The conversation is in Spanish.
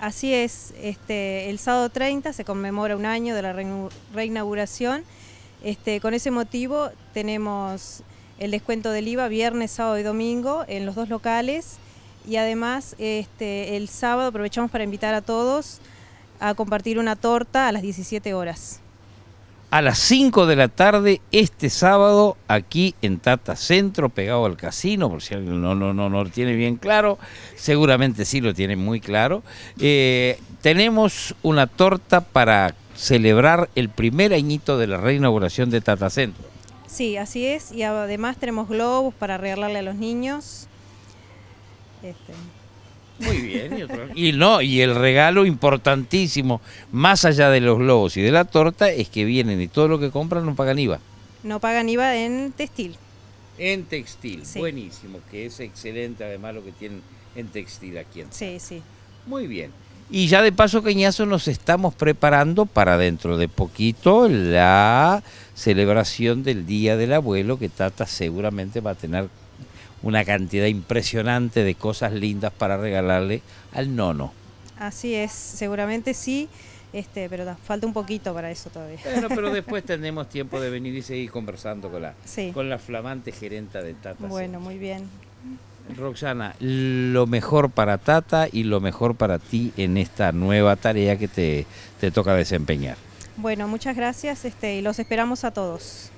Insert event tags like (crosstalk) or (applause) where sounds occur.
Así es, este, el sábado 30 se conmemora un año de la reinauguración. Este, con ese motivo tenemos el descuento del IVA viernes, sábado y domingo en los dos locales y además este, el sábado aprovechamos para invitar a todos a compartir una torta a las 17 horas a las 5 de la tarde este sábado aquí en Tata Centro, pegado al casino, por si alguien no, no, no, no lo tiene bien claro, seguramente sí lo tiene muy claro. Eh, tenemos una torta para celebrar el primer añito de la reinauguración de Tata Centro. Sí, así es, y además tenemos globos para regalarle a los niños. Este, muy bien. y no, y el regalo importantísimo, más allá de los lobos y de la torta, es que vienen y todo lo que compran no pagan IVA. No pagan IVA en textil. En textil, buenísimo, que es excelente además lo que tienen en textil aquí en Sí, sí. Muy bien. Y ya de paso, queñazo, nos estamos preparando para dentro de poquito la celebración del Día del Abuelo que Tata seguramente va a tener una cantidad impresionante de cosas lindas para regalarle al nono. Así es, seguramente sí. Este, pero falta un poquito para eso todavía. Bueno, pero (laughs) después tenemos tiempo de venir y seguir conversando con la, con la flamante gerenta de Tata. Bueno, muy bien. Roxana, lo mejor para Tata y lo mejor para ti en esta nueva tarea que te, te toca desempeñar. Bueno, muchas gracias este, y los esperamos a todos.